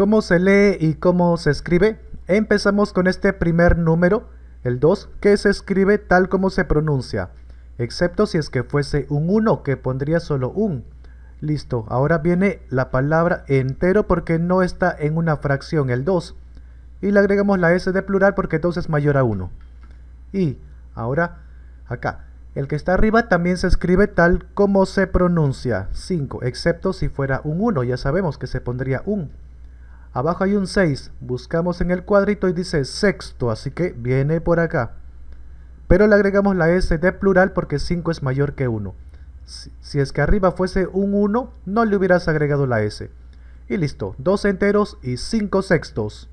cómo se lee y cómo se escribe. Empezamos con este primer número, el 2, que se escribe tal como se pronuncia, excepto si es que fuese un 1 que pondría solo un. Listo, ahora viene la palabra entero porque no está en una fracción, el 2. Y le agregamos la S de plural porque 2 es mayor a 1. Y ahora acá, el que está arriba también se escribe tal como se pronuncia, 5, excepto si fuera un 1, ya sabemos que se pondría un. Abajo hay un 6, buscamos en el cuadrito y dice sexto, así que viene por acá. Pero le agregamos la S de plural porque 5 es mayor que 1. Si, es que arriba fuese un 1, no le hubieras agregado la S. Y listo, 2 enteros y 5 sextos.